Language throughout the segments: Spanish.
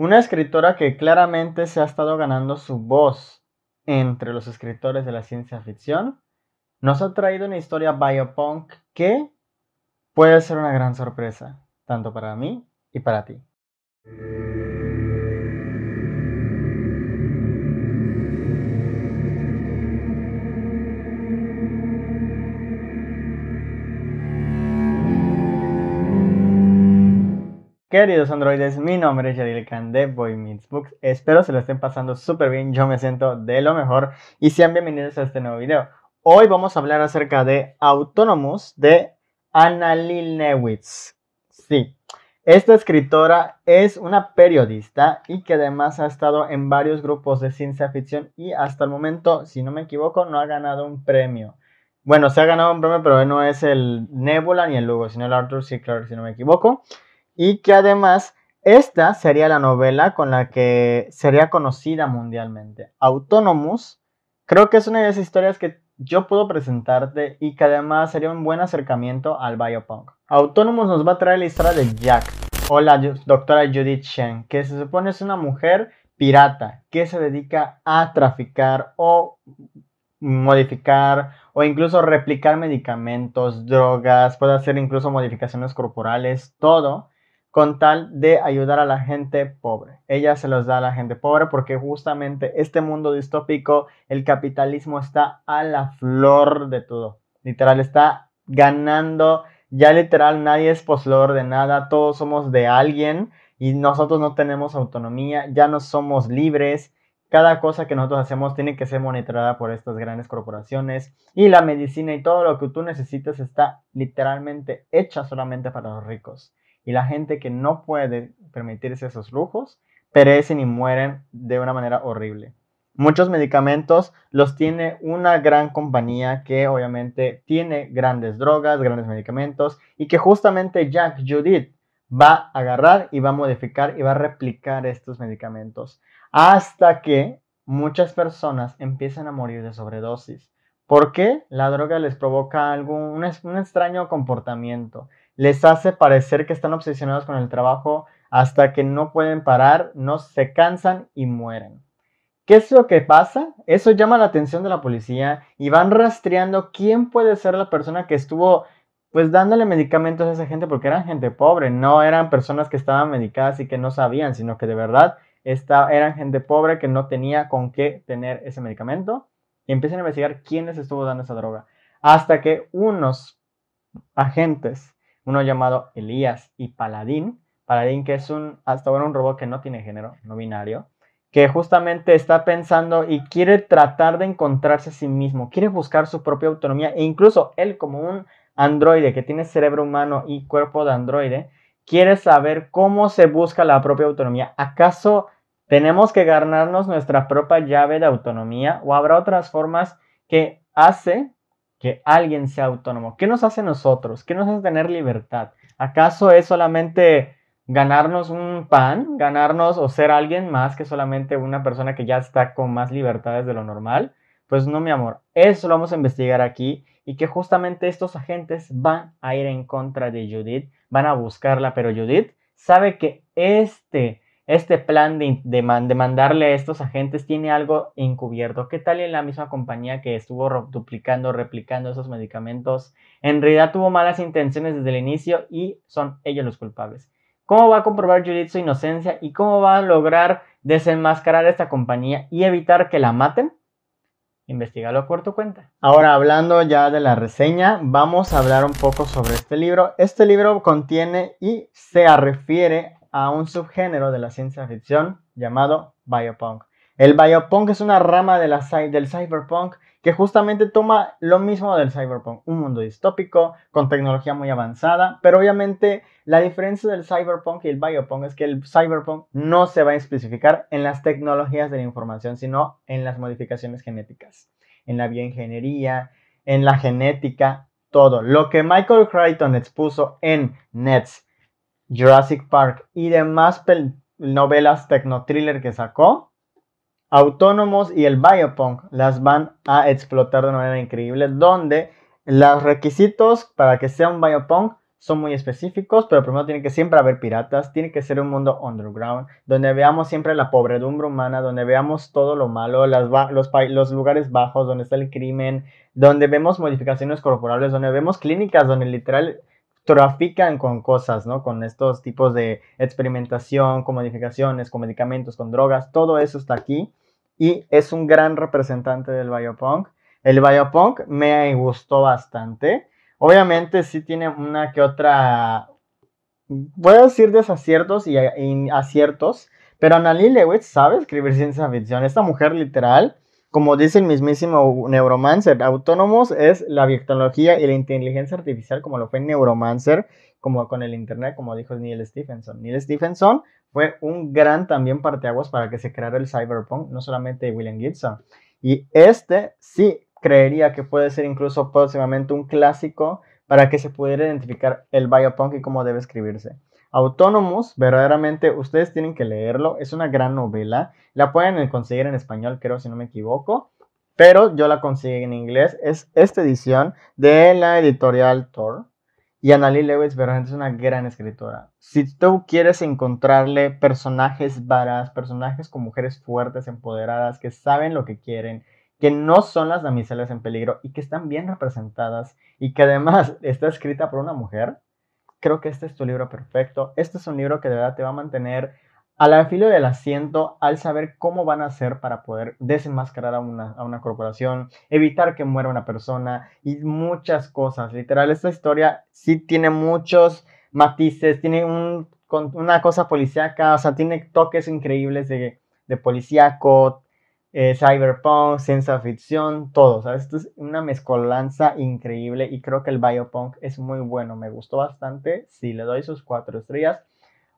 Una escritora que claramente se ha estado ganando su voz entre los escritores de la ciencia ficción, nos ha traído una historia biopunk que puede ser una gran sorpresa, tanto para mí y para ti. Queridos androides, mi nombre es Yadil Khan de Boy Meets Books. Espero se lo estén pasando súper bien, yo me siento de lo mejor y sean bienvenidos a este nuevo video. Hoy vamos a hablar acerca de Autonomous de Anna nevitz Sí, esta escritora es una periodista y que además ha estado en varios grupos de ciencia ficción y hasta el momento, si no me equivoco, no ha ganado un premio. Bueno, se ha ganado un premio, pero no es el Nebula ni el Lugo, sino el Arthur C. Clarke, si no me equivoco y que además esta sería la novela con la que sería conocida mundialmente. Autonomous, creo que es una de esas historias que yo puedo presentarte y que además sería un buen acercamiento al biopunk. Autonomous nos va a traer la historia de Jack o la doctora Judith Shen, que se supone es una mujer pirata que se dedica a traficar o modificar o incluso replicar medicamentos, drogas, puede hacer incluso modificaciones corporales, todo con tal de ayudar a la gente pobre. Ella se los da a la gente pobre porque justamente este mundo distópico, el capitalismo está a la flor de todo. Literal, está ganando. Ya literal, nadie es poseedor de nada, todos somos de alguien y nosotros no tenemos autonomía, ya no somos libres. Cada cosa que nosotros hacemos tiene que ser monitorada por estas grandes corporaciones y la medicina y todo lo que tú necesitas está literalmente hecha solamente para los ricos y la gente que no puede permitirse esos lujos perecen y mueren de una manera horrible. Muchos medicamentos los tiene una gran compañía que obviamente tiene grandes drogas, grandes medicamentos y que justamente Jack Judith va a agarrar y va a modificar y va a replicar estos medicamentos hasta que muchas personas empiezan a morir de sobredosis. ¿Por qué? La droga les provoca algún, un extraño comportamiento les hace parecer que están obsesionados con el trabajo hasta que no pueden parar, no se cansan y mueren. ¿Qué es lo que pasa? Eso llama la atención de la policía y van rastreando quién puede ser la persona que estuvo pues dándole medicamentos a esa gente porque eran gente pobre, no eran personas que estaban medicadas y que no sabían, sino que de verdad esta, eran gente pobre que no tenía con qué tener ese medicamento y empiezan a investigar quién les estuvo dando esa droga. Hasta que unos agentes uno llamado Elías y Paladín. Paladín que es un, hasta ahora un robot que no tiene género, no binario, que justamente está pensando y quiere tratar de encontrarse a sí mismo, quiere buscar su propia autonomía e incluso él como un androide que tiene cerebro humano y cuerpo de androide, quiere saber cómo se busca la propia autonomía. ¿Acaso tenemos que ganarnos nuestra propia llave de autonomía o habrá otras formas que hace que alguien sea autónomo. ¿Qué nos hace nosotros? ¿Qué nos hace tener libertad? ¿Acaso es solamente ganarnos un pan, ganarnos o ser alguien más que solamente una persona que ya está con más libertades de lo normal? Pues no, mi amor, eso lo vamos a investigar aquí y que justamente estos agentes van a ir en contra de Judith, van a buscarla, pero Judith sabe que este este plan de, mandarle a estos agentes tiene algo encubierto. ¿Qué tal en la misma compañía que estuvo duplicando, replicando esos medicamentos? En realidad tuvo malas intenciones desde el inicio y son ellos los culpables. ¿Cómo va a comprobar Judith su inocencia y cómo va a lograr desenmascarar a esta compañía y evitar que la maten? investigalo a tu cuenta. Ahora hablando ya de la reseña, vamos a hablar un poco sobre este libro. Este libro contiene y se refiere a un subgénero de la ciencia ficción llamado biopunk. El biopunk es una rama del cyberpunk que justamente toma lo mismo del cyberpunk, un mundo distópico con tecnología muy avanzada, pero obviamente la diferencia del cyberpunk y el biopunk es que el cyberpunk no se va a especificar en las tecnologías de la información, sino en las modificaciones genéticas, en la bioingeniería, en la genética, todo. Lo que Michael Crichton expuso en Nets Jurassic Park y demás novelas tecno-thriller que sacó. Autónomos y el biopunk las van a explotar de una manera increíble, donde los requisitos para que sea un biopunk son muy específicos, pero primero tiene que siempre haber piratas, tiene que ser un mundo underground, donde veamos siempre la pobredumbre humana, donde veamos todo lo malo, los, los, lugares bajos, donde está el crimen, donde vemos modificaciones corporales, donde vemos clínicas, donde literal trafican con cosas, ¿no? Con estos tipos de experimentación, con modificaciones, con medicamentos, con drogas, todo eso está aquí y es un gran representante del biopunk. El biopunk me gustó bastante. Obviamente sí tiene una que otra, voy a decir desaciertos y, aciertos, pero Annalie Lewis sabe escribir ciencia ficción. Esta mujer literal como dice el mismísimo Neuromancer, autónomos es la biotecnología y la inteligencia artificial, como lo fue Neuromancer, como con el Internet, como dijo Neil Stephenson. Neil Stephenson fue un gran también parteaguas para que se creara el cyberpunk, no solamente William Gibson. Y este sí creería que puede ser incluso próximamente un clásico para que se pudiera identificar el biopunk y cómo debe escribirse. Autónomos, verdaderamente ustedes tienen que leerlo, es una gran novela, la pueden conseguir en español, creo si no me equivoco, pero yo la conseguí en inglés, es esta edición de la editorial Thor. Y Annalie Lewis verdaderamente es una gran escritora. Si tú quieres encontrarle personajes varas, personajes con mujeres fuertes, empoderadas, que saben lo que quieren, que no son las damiselas en peligro y que están bien representadas y que además está escrita por una mujer, creo que este es tu libro perfecto. Este es un libro que de verdad te va a mantener al la filo del asiento al saber cómo van a hacer para poder desenmascarar a una, corporación, evitar que muera una persona y muchas cosas. Literal, esta historia sí tiene muchos matices, tiene una cosa policíaca, o sea, tiene toques increíbles de, de policíaco, eh, cyberpunk, ciencia ficción, todo, ¿sabes? Esto es una mezcolanza increíble y creo que el biopunk es muy bueno, me gustó bastante, sí, le doy sus cuatro estrellas,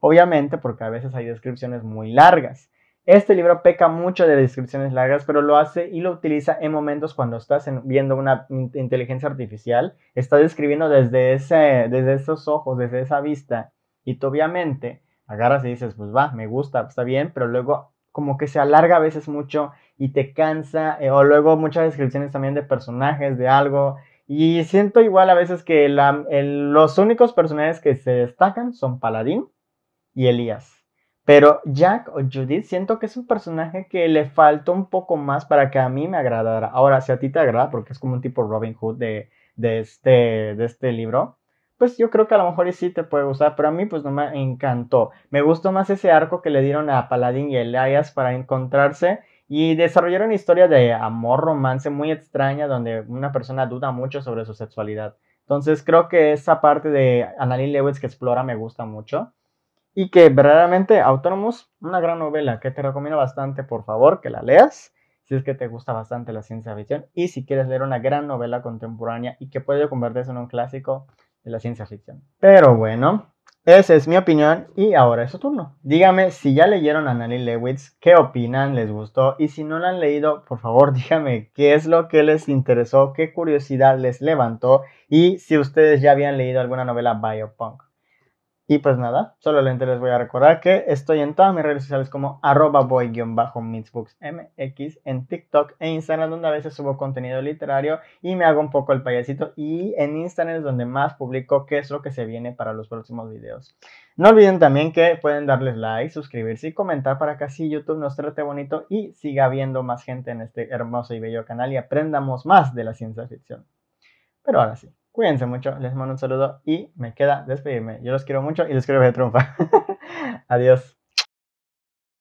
obviamente porque a veces hay descripciones muy largas. Este libro peca mucho de descripciones largas, pero lo hace y lo utiliza en momentos cuando estás viendo una inteligencia artificial, está describiendo desde, ese, desde esos ojos, desde esa vista, y tú obviamente agarras y dices, pues va, me gusta, está bien, pero luego como que se alarga a veces mucho y te cansa, eh, o luego muchas descripciones también de personajes, de algo, y siento igual a veces que los únicos personajes que se destacan son Paladín y Elías. Pero Jack o Judith siento que es un personaje que le falta un poco más para que a mí me agradara. Ahora, si a ti te agrada, porque es como un tipo Robin Hood de, este, de este libro, pues yo creo que a lo mejor sí te puede gustar, pero a mí pues no me encantó. Me gustó más ese arco que le dieron a Paladín y Elias para encontrarse y desarrollaron una historia de amor, romance muy extraña donde una persona duda mucho sobre su sexualidad. Entonces creo que esa parte de Annalyn Lewis que explora me gusta mucho. Y que verdaderamente Autonomous, una gran novela que te recomiendo bastante, por favor, que la leas si es que te gusta bastante la ciencia ficción y si quieres leer una gran novela contemporánea y que puede convertirse en un clásico, de la ciencia ficción. Pero bueno, esa es mi opinión y ahora es su turno. Dígame si ya leyeron a Nanny Lewitz, qué opinan, les gustó y si no la han leído, por favor dígame qué es lo que les interesó, qué curiosidad les levantó y si ustedes ya habían leído alguna novela biopunk. Y pues nada, solamente les voy a recordar que estoy en todas mis redes sociales como arroba boy-mixbooksmx en TikTok e Instagram, donde a veces subo contenido literario y me hago un poco el payasito. Y en Instagram es donde más publico qué es lo que se viene para los próximos videos. No olviden también que pueden darles like, suscribirse y comentar para que así YouTube nos trate bonito y siga viendo más gente en este hermoso y bello canal y aprendamos más de la ciencia ficción. Pero ahora sí, Cuídense mucho, les mando un saludo y me queda despedirme. Yo los quiero mucho y les quiero ver trompa. Adiós.